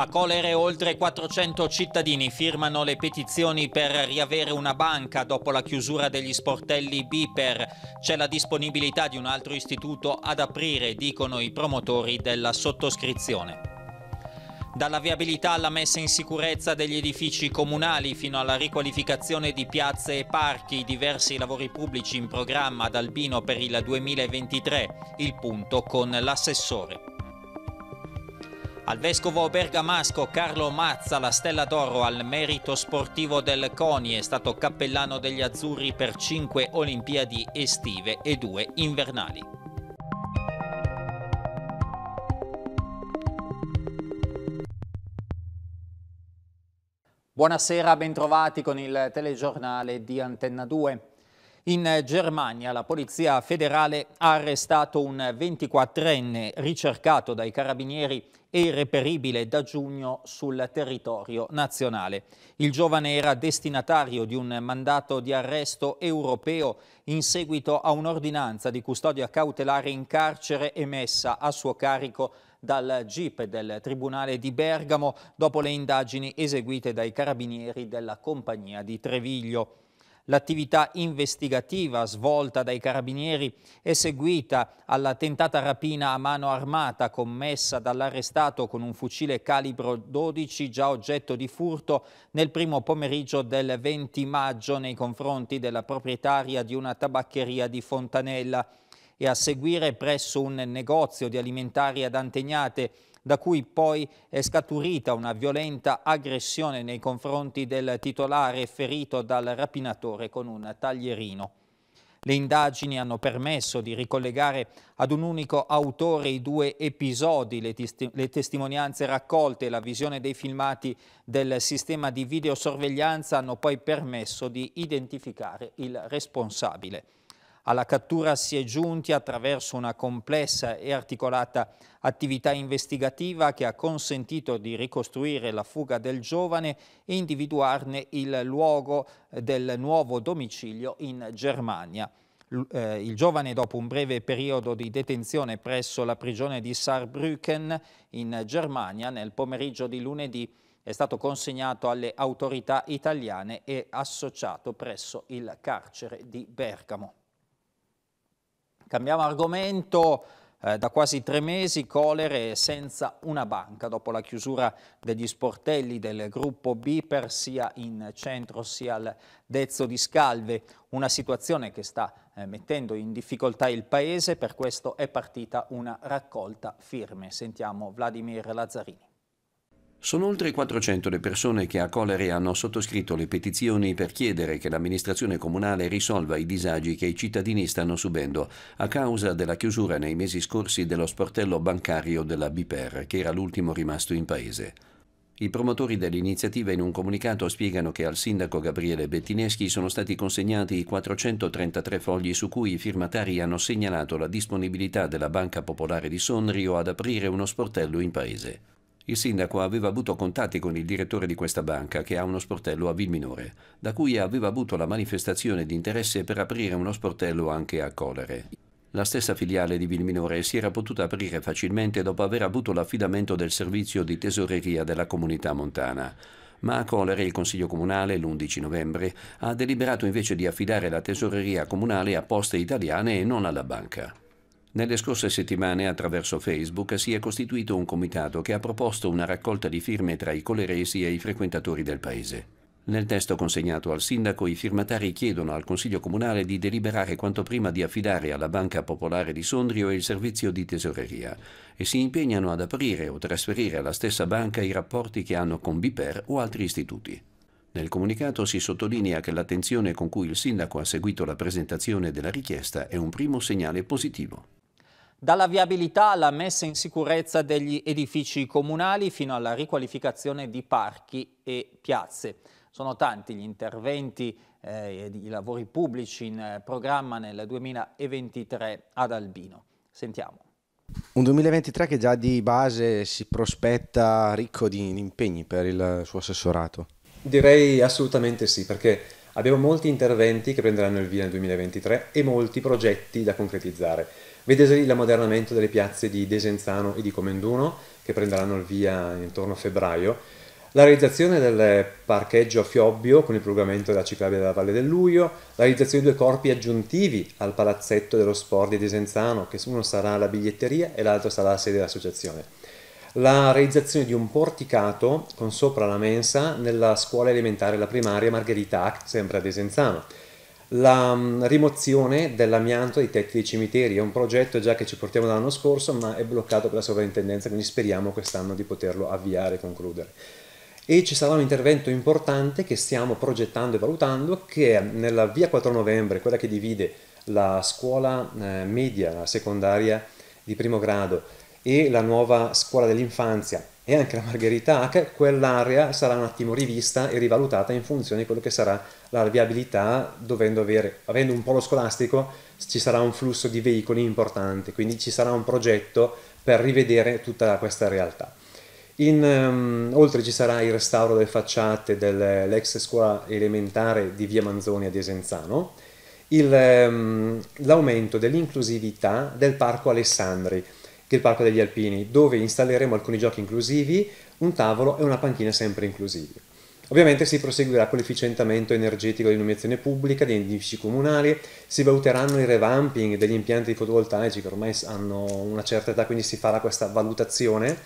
A Colere oltre 400 cittadini firmano le petizioni per riavere una banca dopo la chiusura degli sportelli Biper. C'è la disponibilità di un altro istituto ad aprire, dicono i promotori della sottoscrizione. Dalla viabilità alla messa in sicurezza degli edifici comunali fino alla riqualificazione di piazze e parchi, diversi lavori pubblici in programma ad Albino per il 2023, il punto con l'assessore. Al vescovo bergamasco Carlo Mazza la stella d'oro al merito sportivo del CONI è stato cappellano degli azzurri per 5 Olimpiadi estive e 2 invernali. Buonasera, bentrovati con il telegiornale di Antenna 2. In Germania la Polizia federale ha arrestato un 24enne ricercato dai carabinieri e irreperibile da giugno sul territorio nazionale. Il giovane era destinatario di un mandato di arresto europeo in seguito a un'ordinanza di custodia cautelare in carcere emessa a suo carico dal GIP del Tribunale di Bergamo dopo le indagini eseguite dai carabinieri della compagnia di Treviglio. L'attività investigativa svolta dai carabinieri è seguita alla tentata rapina a mano armata commessa dall'arrestato con un fucile calibro 12 già oggetto di furto nel primo pomeriggio del 20 maggio nei confronti della proprietaria di una tabaccheria di Fontanella e a seguire presso un negozio di alimentari ad Antegnate da cui poi è scaturita una violenta aggressione nei confronti del titolare ferito dal rapinatore con un taglierino. Le indagini hanno permesso di ricollegare ad un unico autore i due episodi, le, le, testimonianze raccolte e la visione dei filmati del sistema di videosorveglianza hanno poi permesso di identificare il responsabile. Alla cattura si è giunti attraverso una complessa e articolata attività investigativa che ha consentito di ricostruire la fuga del giovane e individuarne il luogo eh, del nuovo domicilio in Germania. Eh, il giovane, dopo un breve periodo di detenzione presso la prigione di Saarbrücken in Germania, nel pomeriggio di lunedì è stato consegnato alle autorità italiane e associato presso il carcere di Bergamo. Cambiamo argomento. Eh, da quasi tre mesi Colere senza una banca dopo la chiusura degli sportelli del gruppo Biper sia in centro sia al Dezzo di Scalve, una situazione che sta eh, mettendo in difficoltà il paese, per questo è partita una raccolta firme. Sentiamo Vladimir Lazzarini. Sono oltre 400 le persone che a Colere hanno sottoscritto le petizioni per chiedere che l'amministrazione comunale risolva i disagi che i cittadini stanno subendo a causa della chiusura nei mesi scorsi dello sportello bancario della Biper, che era l'ultimo rimasto in paese. I promotori dell'iniziativa in un comunicato spiegano che al sindaco Gabriele Bettineschi sono stati consegnati i 433 fogli su cui i firmatari hanno segnalato la disponibilità della Banca Popolare di Sonrio ad aprire uno sportello in paese. Il sindaco aveva avuto contatti con il direttore di questa banca, che ha uno sportello a Vilminore, da cui aveva avuto la manifestazione di interesse per aprire uno sportello anche a Colere. La stessa filiale di Vilminore si era potuta aprire facilmente dopo aver avuto l'affidamento del servizio di tesoreria della comunità montana. Ma a Colere il Consiglio Comunale, l'11 novembre, ha deliberato invece di affidare la tesoreria comunale a poste italiane e non alla banca. Nelle scorse settimane attraverso Facebook si è costituito un comitato che ha proposto una raccolta di firme tra i coleresi e i frequentatori del paese. Nel testo consegnato al sindaco i firmatari chiedono al Consiglio Comunale di deliberare quanto prima di affidare alla Banca Popolare di Sondrio il servizio di tesoreria e si impegnano ad aprire o trasferire alla stessa banca i rapporti che hanno con Biper o altri istituti. Nel comunicato si sottolinea che l'attenzione con cui il sindaco ha seguito la presentazione della richiesta è un primo segnale positivo. Dalla viabilità alla messa in sicurezza degli edifici comunali fino alla riqualificazione di parchi e piazze. Sono tanti gli interventi eh, e i lavori pubblici in eh, programma nel 2023 ad Albino. Sentiamo. Un 2023 che già di base si prospetta ricco di impegni per il suo assessorato. Direi assolutamente sì, perché abbiamo molti interventi che prenderanno il via nel 2023 e molti progetti da concretizzare. Vedesi l'ammodernamento delle piazze di Desenzano e di Comenduno, che prenderanno il via intorno a febbraio, la realizzazione del parcheggio a Fiobbio con il prolungamento della ciclabile della Valle del Luglio, la realizzazione di due corpi aggiuntivi al palazzetto dello sport di Desenzano, che uno sarà la biglietteria e l'altro sarà la sede dell'associazione. La realizzazione di un porticato con sopra la mensa nella scuola elementare e la primaria Margherita Hack, sempre a Desenzano la mm, rimozione dell'amianto dai tetti dei cimiteri. È un progetto già che ci portiamo dall'anno scorso, ma è bloccato per la sovrintendenza, quindi speriamo quest'anno di poterlo avviare e concludere. E ci sarà un intervento importante che stiamo progettando e valutando, che è nella via 4 novembre, quella che divide la scuola eh, media, la secondaria di primo grado e la nuova scuola dell'infanzia e anche la Margherita Hack, quell'area sarà un attimo rivista e rivalutata in funzione di quello che sarà la viabilità, dovendo avere, avendo un polo scolastico ci sarà un flusso di veicoli importante, quindi ci sarà un progetto per rivedere tutta questa realtà. In, um, oltre ci sarà il restauro delle facciate dell'ex scuola elementare di via Manzoni a Desenzano, ehm, l'aumento um, dell'inclusività del parco Alessandri, del Parco degli Alpini, dove installeremo alcuni giochi inclusivi, un tavolo e una panchina sempre inclusivi. Ovviamente si proseguirà con l'efficientamento energetico dell'illuminazione pubblica, degli edifici comunali, si valuteranno i revamping degli impianti fotovoltaici che ormai hanno una certa età, quindi si farà questa valutazione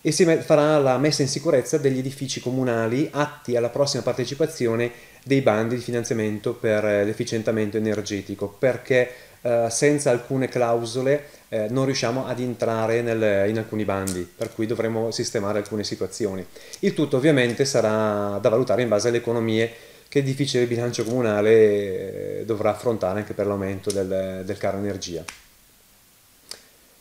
e si farà la messa in sicurezza degli edifici comunali atti alla prossima partecipazione dei bandi di finanziamento per eh, l'efficientamento energetico, perché eh, senza alcune clausole eh, non riusciamo ad entrare nel, in alcuni bandi, per cui dovremo sistemare alcune situazioni. Il tutto ovviamente sarà da valutare in base alle economie che è difficile il bilancio comunale eh, dovrà affrontare anche per l'aumento del, del caro energia.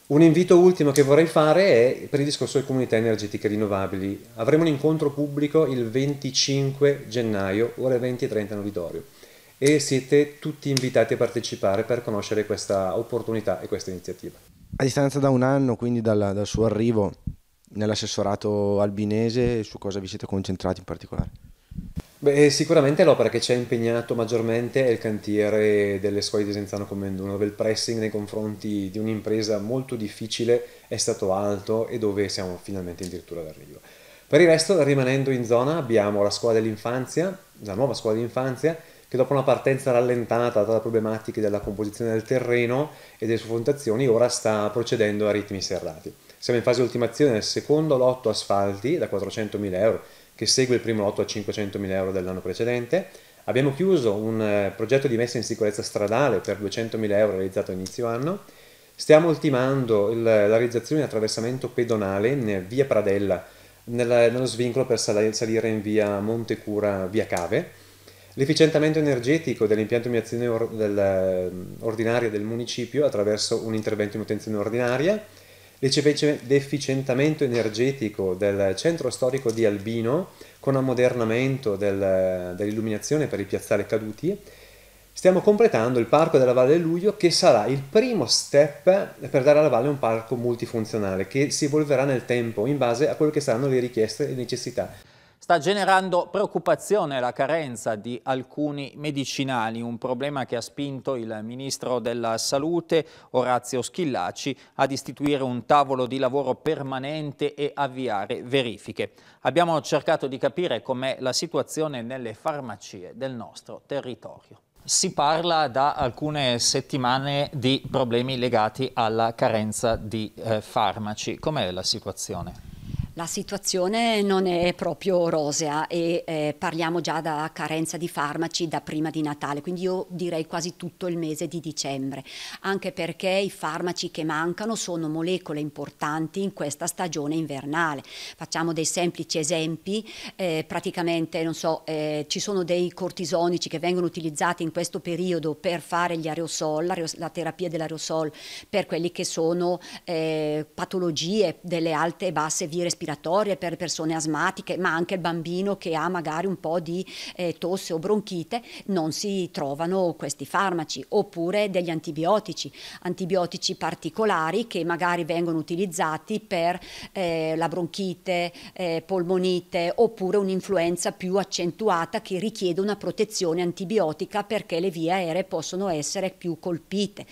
Un invito ultimo che vorrei fare è per il discorso delle comunità energetiche rinnovabili. Avremo un incontro pubblico il 25 gennaio, ore 20.30 in auditorio e siete tutti invitati a partecipare per conoscere questa opportunità e questa iniziativa. A distanza da un anno, quindi dal, dal suo arrivo nell'assessorato albinese, su cosa vi siete concentrati in particolare? Beh, sicuramente l'opera che ci ha impegnato maggiormente è il cantiere delle scuole di Senzano Comenduno, dove il pressing nei confronti di un'impresa molto difficile è stato alto e dove siamo finalmente addirittura d'arrivo. Per il resto, rimanendo in zona, abbiamo la scuola dell'infanzia, la nuova scuola dell'infanzia, che dopo una partenza rallentata da problematiche della composizione del terreno e delle sue sfrontazioni ora sta procedendo a ritmi serrati. Siamo in fase di ultimazione del secondo lotto asfalti da 400.000 euro che segue il primo lotto a 500.000 euro dell'anno precedente. Abbiamo chiuso un eh, progetto di messa in sicurezza stradale per 200.000 euro realizzato a inizio anno. Stiamo ultimando il, la realizzazione di un attraversamento pedonale in via Pradella, nella, nello svincolo per salire in via Montecura, via Cave L'efficientamento energetico dell'impiantumazione or- del, ehm, ordinaria del municipio attraverso un intervento in manutenzione ordinaria, l'efficientamento energetico del centro storico di Albino con ammodernamento del, dell'illuminazione per il piazzale caduti. Stiamo completando il parco della Valle del Luglio che sarà il primo step per dare alla valle un parco multifunzionale che si evolverà nel tempo in base a quelle che saranno le richieste e le necessità. Sta generando preoccupazione la carenza di alcuni medicinali, un problema che ha spinto il Ministro della Salute Orazio Schillaci ad istituire un tavolo di lavoro permanente e avviare verifiche. Abbiamo cercato di capire com'è la situazione nelle farmacie del nostro territorio. Si parla da alcune settimane di problemi legati alla carenza di eh, farmaci. Com'è la situazione? La situazione non è proprio rosea e eh, parliamo già da carenza di farmaci da prima di Natale, quindi io direi quasi tutto il mese di dicembre, anche perché i farmaci che mancano sono molecole importanti in questa stagione invernale. Facciamo dei semplici esempi, eh, praticamente non so, eh, ci sono dei cortisonici che vengono utilizzati in questo periodo per fare gli aerosol, la terapia dell'aerosol per quelli che sono eh, patologie delle alte e basse vie respiratorie respiratorie per persone asmatiche, ma anche il bambino che ha magari un po' di eh, tosse o bronchite, non si trovano questi farmaci, oppure degli antibiotici, antibiotici particolari che magari vengono utilizzati per eh, la bronchite, eh, polmonite, oppure un'influenza più accentuata che richiede una protezione antibiotica perché le vie aeree possono essere più colpite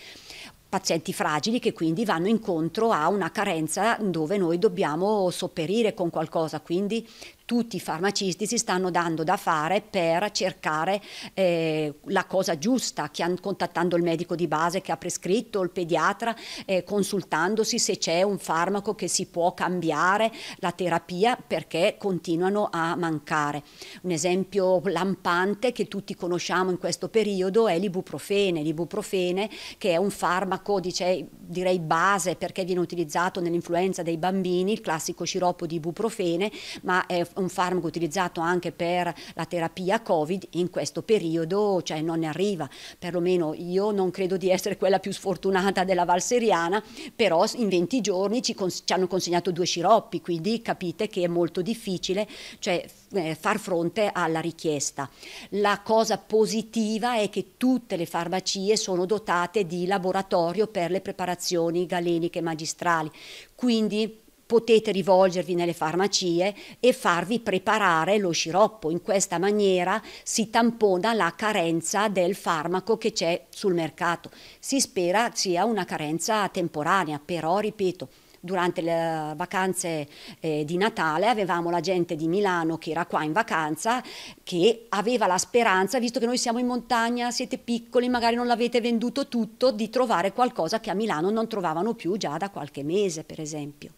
pazienti fragili che quindi vanno incontro a una carenza dove noi dobbiamo sopperire con qualcosa, quindi tutti i farmacisti si stanno dando da fare per cercare eh, la cosa giusta, contattando il medico di base che ha prescritto, il pediatra, eh, consultandosi se c'è un farmaco che si può cambiare la terapia perché continuano a mancare. Un esempio lampante che tutti conosciamo in questo periodo è l'ibuprofene, l'ibuprofene che è un farmaco dice, direi base perché viene utilizzato nell'influenza dei bambini, il classico sciroppo di ibuprofene, ma è un farmaco utilizzato anche per la terapia Covid, in questo periodo cioè, non ne arriva, perlomeno io non credo di essere quella più sfortunata della Valseriana, però in 20 giorni ci, cons ci hanno consegnato due sciroppi, quindi capite che è molto difficile cioè, eh, far fronte alla richiesta. La cosa positiva è che tutte le farmacie sono dotate di laboratorio per le preparazioni galeniche magistrali, quindi potete rivolgervi nelle farmacie e farvi preparare lo sciroppo. In questa maniera si tampona la carenza del farmaco che c'è sul mercato. Si spera sia una carenza temporanea, però ripeto, durante le vacanze eh, di Natale avevamo la gente di Milano che era qua in vacanza che aveva la speranza, visto che noi siamo in montagna, siete piccoli, magari non l'avete venduto tutto, di trovare qualcosa che a Milano non trovavano più già da qualche mese, per esempio.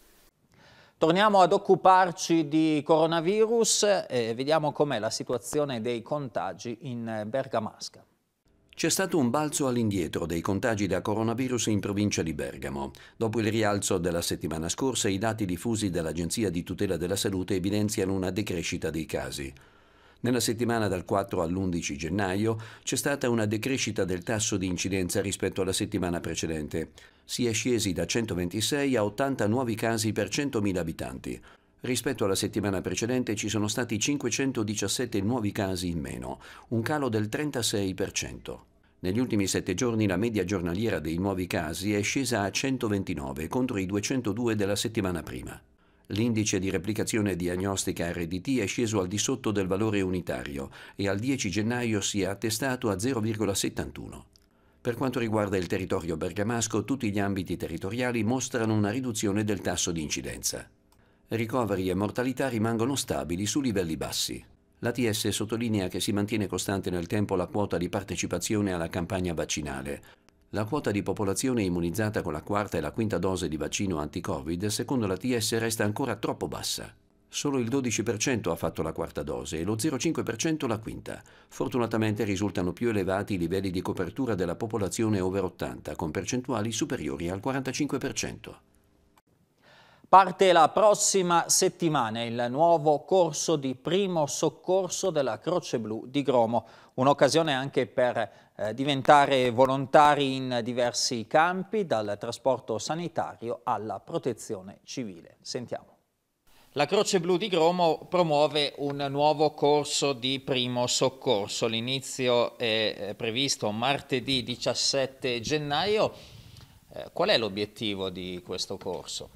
Torniamo ad occuparci di coronavirus e vediamo com'è la situazione dei contagi in Bergamasca. C'è stato un balzo all'indietro dei contagi da coronavirus in provincia di Bergamo. Dopo il rialzo della settimana scorsa, i dati diffusi dall'Agenzia di tutela della salute evidenziano una decrescita dei casi. Nella settimana dal 4 all'11 gennaio c'è stata una decrescita del tasso di incidenza rispetto alla settimana precedente. Si è scesi da 126 a 80 nuovi casi per 100.000 abitanti. Rispetto alla settimana precedente ci sono stati 517 nuovi casi in meno, un calo del 36%. Negli ultimi sette giorni la media giornaliera dei nuovi casi è scesa a 129 contro i 202 della settimana prima. L'indice di replicazione diagnostica RDT è sceso al di sotto del valore unitario e al 10 gennaio si è attestato a 0,71. Per quanto riguarda il territorio bergamasco, tutti gli ambiti territoriali mostrano una riduzione del tasso di incidenza. Ricoveri e mortalità rimangono stabili su livelli bassi. L'ATS sottolinea che si mantiene costante nel tempo la quota di partecipazione alla campagna vaccinale, la quota di popolazione immunizzata con la quarta e la quinta dose di vaccino anti-Covid secondo la TS resta ancora troppo bassa. Solo il 12% ha fatto la quarta dose e lo 0,5% la quinta. Fortunatamente risultano più elevati i livelli di copertura della popolazione over 80, con percentuali superiori al 45%. Parte la prossima settimana il nuovo corso di primo soccorso della Croce Blu di Gromo, un'occasione anche per eh, diventare volontari in diversi campi, dal trasporto sanitario alla protezione civile. Sentiamo. La Croce Blu di Gromo promuove un nuovo corso di primo soccorso. L'inizio è previsto martedì 17 gennaio. Eh, qual è l'obiettivo di questo corso?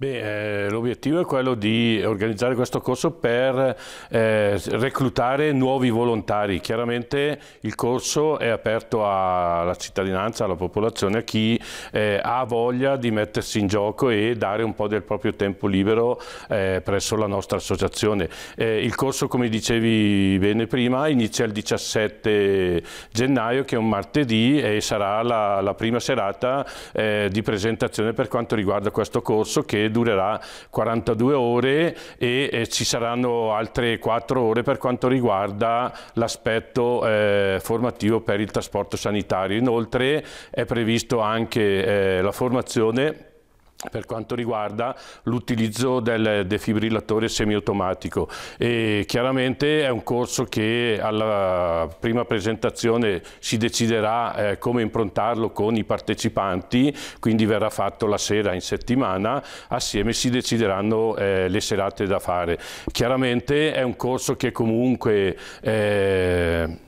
Eh, l'obiettivo è quello di organizzare questo corso per eh, reclutare nuovi volontari. Chiaramente il corso è aperto alla cittadinanza, alla popolazione, a chi eh, ha voglia di mettersi in gioco e dare un po' del proprio tempo libero eh, presso la nostra associazione. Eh, il corso, come dicevi bene prima, inizia il 17 gennaio, che è un martedì, e sarà la, la prima serata eh, di presentazione per quanto riguarda questo corso che durerà 42 ore e eh, ci saranno altre 4 ore per quanto riguarda l'aspetto eh, formativo per il trasporto sanitario. Inoltre è previsto anche eh, la formazione per quanto riguarda l'utilizzo del defibrillatore semiautomatico e chiaramente è un corso che alla prima presentazione si deciderà eh, come improntarlo con i partecipanti quindi verrà fatto la sera in settimana assieme si decideranno eh, le serate da fare chiaramente è un corso che comunque eh,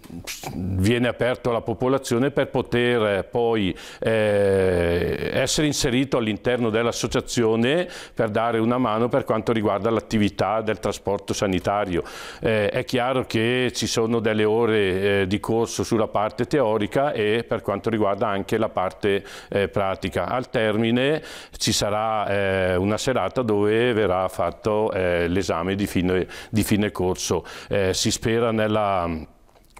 viene aperto alla popolazione per poter eh, poi eh, essere inserito all'interno dell'associazione per dare una mano per quanto riguarda l'attività del trasporto sanitario. Eh, è chiaro che ci sono delle ore eh, di corso sulla parte teorica e per quanto riguarda anche la parte eh, pratica. Al termine ci sarà eh, una serata dove verrà fatto l'esame di, di fine, corso. si spera nella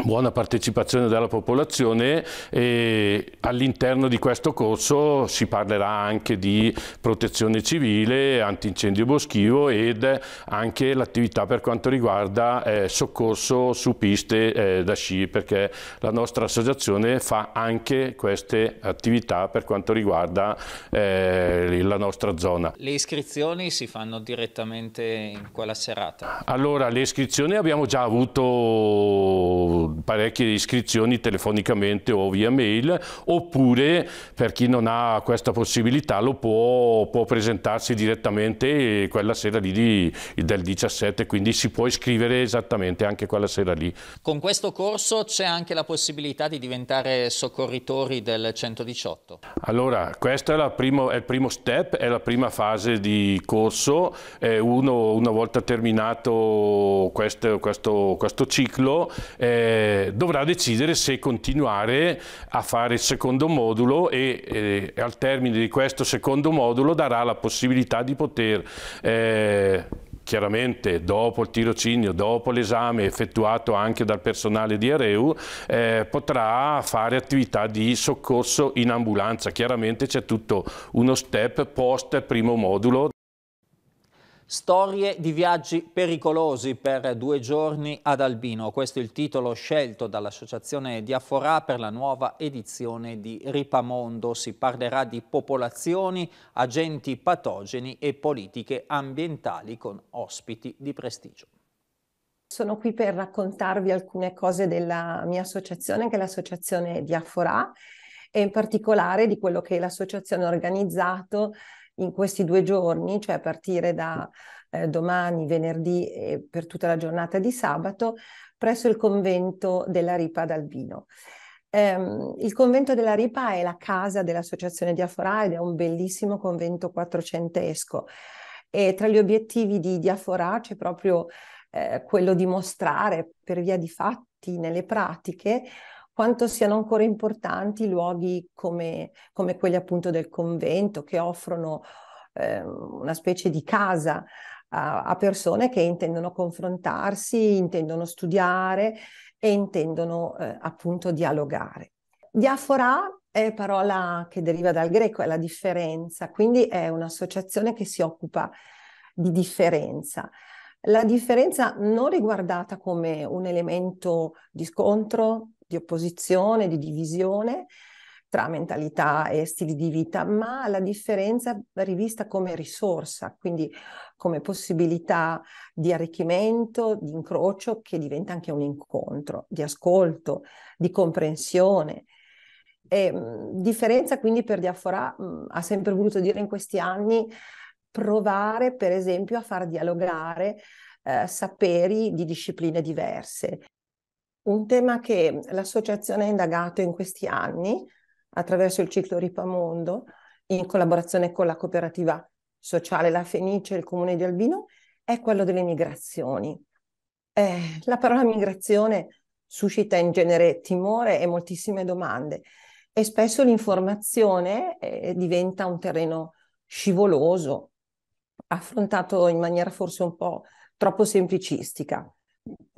buona partecipazione della popolazione e all'interno di questo corso si parlerà anche di protezione civile, antincendio boschivo ed anche l'attività per quanto riguarda eh, soccorso su piste eh, da sci perché la nostra associazione fa anche queste attività per quanto riguarda eh, la nostra zona. Le iscrizioni si fanno direttamente in quella serata? Allora le iscrizioni abbiamo già avuto parecchie iscrizioni telefonicamente o via mail, oppure per chi non ha questa possibilità lo può, può presentarsi direttamente quella sera lì di, del 17, quindi si può iscrivere esattamente anche quella sera lì. Con questo corso c'è anche la possibilità di diventare soccorritori del 118? Allora, questo è, primo, è il primo step, è la prima fase di corso, uno, una volta terminato questo, questo, questo ciclo, eh, eh, dovrà decidere se continuare a fare il secondo modulo e eh, al termine di questo secondo modulo darà la possibilità di poter eh, chiaramente dopo il tirocinio, dopo l'esame effettuato anche dal personale di Areu, eh, potrà fare attività di soccorso in ambulanza. Chiaramente c'è tutto uno step post primo modulo. Storie di viaggi pericolosi per due giorni ad Albino. Questo è il titolo scelto dall'associazione Diaforà per la nuova edizione di Ripamondo. Si parlerà di popolazioni, agenti patogeni e politiche ambientali con ospiti di prestigio. Sono qui per raccontarvi alcune cose della mia associazione, che è l'associazione Diaforà, e in particolare di quello che l'associazione ha organizzato in questi due giorni, cioè a partire da eh, domani, venerdì e per tutta la giornata di sabato, presso il convento della Ripa d'Albino. Eh, il convento della Ripa è la casa dell'associazione Diafora ed è un bellissimo convento quattrocentesco e tra gli obiettivi di Diafora c'è proprio eh, quello di mostrare per via di fatti nelle pratiche quanto siano ancora importanti luoghi come, come quelli appunto del convento che offrono eh, una specie di casa a, a persone che intendono confrontarsi, intendono studiare e intendono eh, appunto dialogare. Diafora è parola che deriva dal greco, è la differenza, quindi è un'associazione che si occupa di differenza. La differenza non riguardata come un elemento di scontro, di opposizione, di divisione tra mentalità e stili di vita, ma la differenza rivista come risorsa, quindi come possibilità di arricchimento, di incrocio che diventa anche un incontro, di ascolto, di comprensione. E, mm, differenza quindi per Diafora mh, mm, ha sempre voluto dire in questi anni provare per esempio a far dialogare eh, saperi di discipline diverse un tema che l'associazione ha indagato in questi anni attraverso il ciclo Ripamondo in collaborazione con la cooperativa sociale La Fenice e il comune di Albino è quello delle migrazioni. Eh, la parola migrazione suscita in genere timore e moltissime domande e spesso l'informazione eh, diventa un terreno scivoloso, affrontato in maniera forse un po' troppo semplicistica.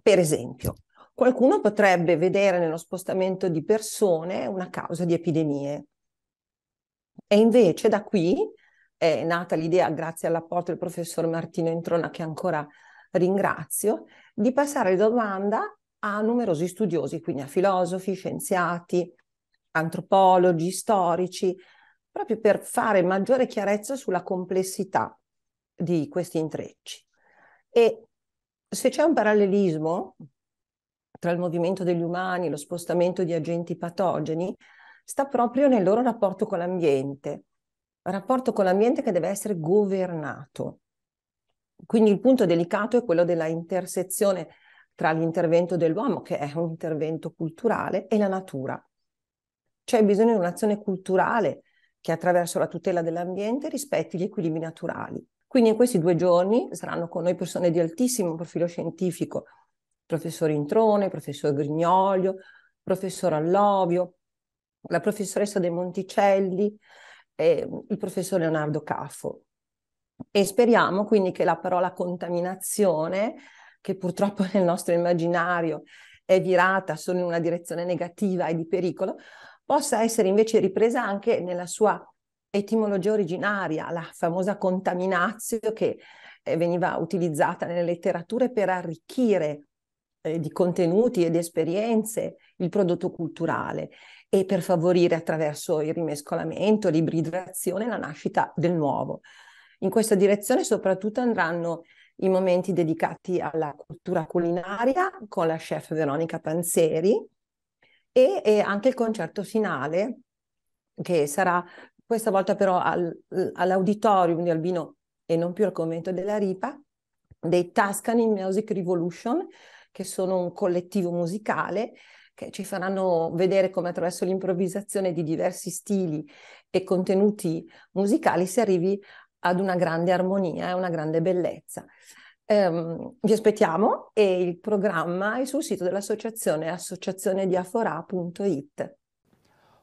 Per esempio, Qualcuno potrebbe vedere nello spostamento di persone una causa di epidemie. E invece da qui è nata l'idea, grazie all'apporto del professor Martino Introna, che ancora ringrazio, di passare la domanda a numerosi studiosi, quindi a filosofi, scienziati, antropologi, storici, proprio per fare maggiore chiarezza sulla complessità di questi intrecci. E se c'è un parallelismo tra il movimento degli umani e lo spostamento di agenti patogeni sta proprio nel loro rapporto con l'ambiente, rapporto con l'ambiente che deve essere governato. Quindi il punto delicato è quello della intersezione tra l'intervento dell'uomo, che è un intervento culturale, e la natura. C'è bisogno di un'azione culturale che attraverso la tutela dell'ambiente rispetti gli equilibri naturali. Quindi in questi due giorni saranno con noi persone di altissimo profilo scientifico, professor Introne, professor Grignolio, professor Allovio, la professoressa De Monticelli, eh, il professor Leonardo Caffo. E speriamo quindi che la parola contaminazione, che purtroppo nel nostro immaginario è virata solo in una direzione negativa e di pericolo, possa essere invece ripresa anche nella sua etimologia originaria, la famosa contaminazio che eh, veniva utilizzata nelle letterature per arricchire eh, di contenuti e di esperienze il prodotto culturale e per favorire attraverso il rimescolamento, l'ibridazione, la nascita del nuovo. In questa direzione soprattutto andranno i momenti dedicati alla cultura culinaria con la chef Veronica Panzeri e, e anche il concerto finale che sarà questa volta però al, all'auditorium di Albino e non più al convento della Ripa dei Tuscany Music Revolution che sono un collettivo musicale che ci faranno vedere come attraverso l'improvvisazione di diversi stili e contenuti musicali si arrivi ad una grande armonia e una grande bellezza. Um, vi aspettiamo e il programma è sul sito dell'associazione associazionediafora.it.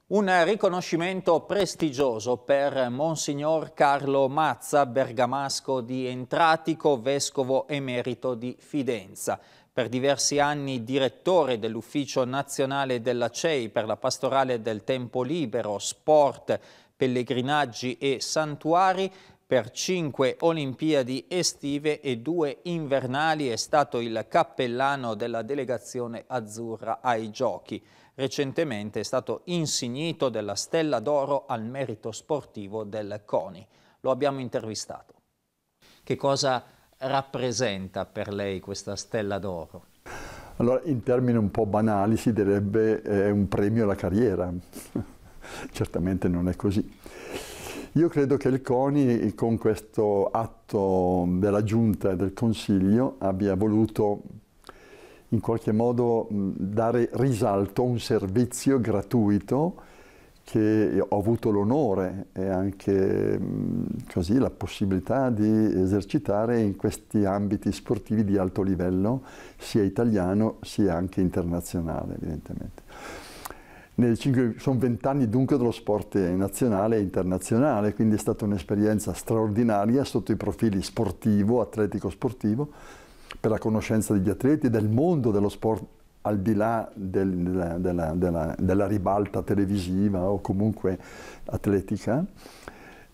Un riconoscimento prestigioso per Monsignor Carlo Mazza, bergamasco di Entratico, vescovo emerito di Fidenza per diversi anni direttore dell'Ufficio Nazionale della CEI per la pastorale del tempo libero, sport, pellegrinaggi e santuari, per cinque Olimpiadi estive e due invernali è stato il cappellano della delegazione azzurra ai giochi. Recentemente è stato insignito della Stella d'Oro al merito sportivo del CONI. Lo abbiamo intervistato. Che cosa rappresenta per lei questa stella d'oro? Allora, in termini un po' banali si direbbe eh, un premio alla carriera. Certamente non è così. Io credo che il CONI con questo atto della Giunta e del Consiglio abbia voluto in qualche modo dare risalto a un servizio gratuito che ho avuto l'onore e anche così, la possibilità di esercitare in questi ambiti sportivi di alto livello, sia italiano sia anche internazionale evidentemente. Cinque, sono vent'anni dunque dello sport nazionale e internazionale, quindi è stata un'esperienza straordinaria sotto i profili sportivo, atletico-sportivo, per la conoscenza degli atleti, e del mondo dello sport al di là del, della, della, della, della, ribalta televisiva o comunque atletica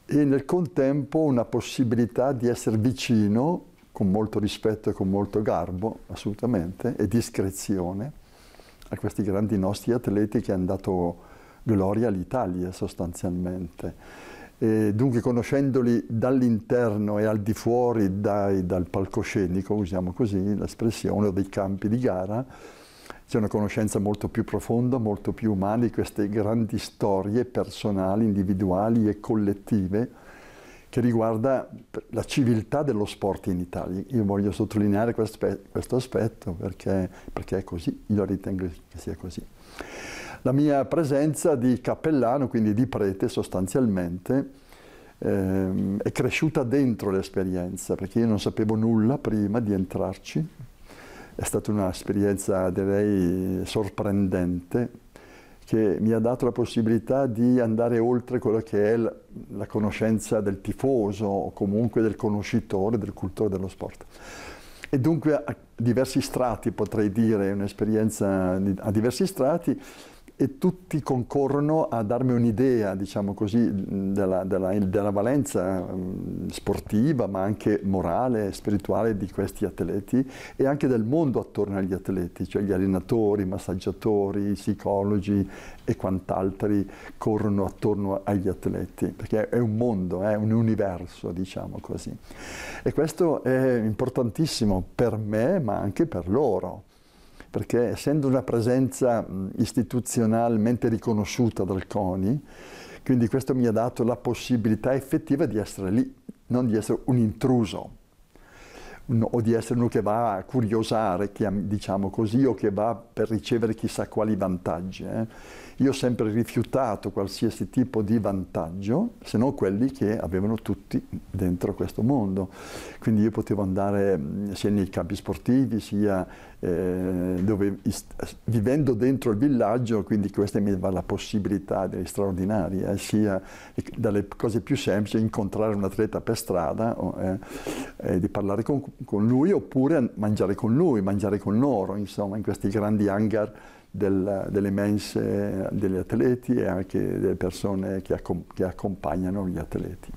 e nel contempo una possibilità di essere vicino con molto rispetto e con molto garbo, assolutamente, e discrezione a questi grandi nostri atleti che hanno dato gloria all'Italia sostanzialmente. E dunque conoscendoli dall'interno e al di fuori dai, dal palcoscenico, usiamo così l'espressione, o dei campi di gara, c'è una conoscenza molto più profonda, molto più umana di queste grandi storie personali, individuali e collettive che riguarda la civiltà dello sport in Italia. Io voglio sottolineare questo aspetto perché, perché è così, io ritengo che sia così. La mia presenza di cappellano, quindi di prete sostanzialmente, ehm, è cresciuta dentro l'esperienza, perché io non sapevo nulla prima di entrarci, è stata un'esperienza, direi, sorprendente che mi ha dato la possibilità di andare oltre quello che è la conoscenza del tifoso o comunque del conoscitore, del cultore dello sport. E dunque a diversi strati potrei dire, un'esperienza a diversi strati, e tutti concorrono a darmi un'idea, diciamo così, della, della, della, valenza mm, sportiva, ma anche morale, spirituale di questi atleti e anche del mondo attorno agli atleti, cioè gli allenatori, i massaggiatori, i psicologi e quant'altri corrono attorno agli atleti, perché è un mondo, è un universo, diciamo così. E questo è importantissimo per me, ma anche per loro perché essendo una presenza istituzionalmente riconosciuta dal CONI, quindi questo mi ha dato la possibilità effettiva di essere lì, non di essere un intruso o di essere uno che va a curiosare, diciamo così, o che va per ricevere chissà quali vantaggi. Eh. Io ho sempre rifiutato qualsiasi tipo di vantaggio, se non quelli che avevano tutti dentro questo mondo. Quindi io potevo andare mm, sia nei campi sportivi, sia eh, dove, vivendo dentro il villaggio, quindi questa mi dava la possibilità straordinaria, eh, sia dalle cose più semplici, incontrare un atleta per strada, o, eh, di parlare con, con lui oppure mangiare con lui, mangiare con loro, insomma, in questi grandi hangar del, delle mense degli atleti e anche delle persone che, accom che accompagnano gli atleti.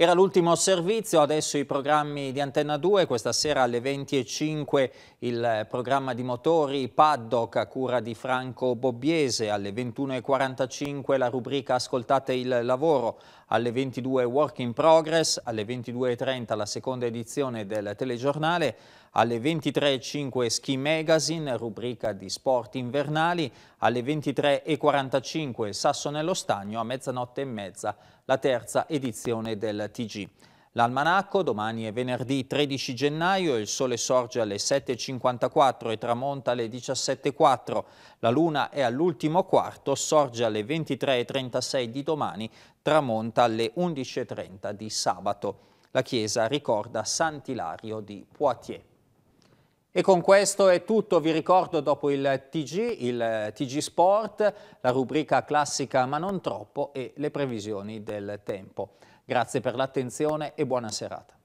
Era l'ultimo servizio, adesso i programmi di Antenna 2, questa sera alle 20.05 il programma di motori Paddock a cura di Franco Bobbiese, alle 21.45 la rubrica Ascoltate il lavoro, alle 22 Work in Progress, alle 22.30 la seconda edizione del telegiornale, alle 23.05 Ski Magazine, rubrica di sport invernali, alle 23.45 Sasso nello Stagno, a mezzanotte e mezza la terza edizione del TG. L'almanacco, domani è venerdì 13 gennaio, il sole sorge alle 7.54 e tramonta alle 17.04. La luna è all'ultimo quarto, sorge alle 23.36 di domani, tramonta alle 11.30 di sabato. La chiesa ricorda Sant'Ilario di Poitiers. E con questo è tutto, vi ricordo dopo il TG, il TG Sport, la rubrica classica ma non troppo e le previsioni del tempo. Grazie per l'attenzione e buona serata.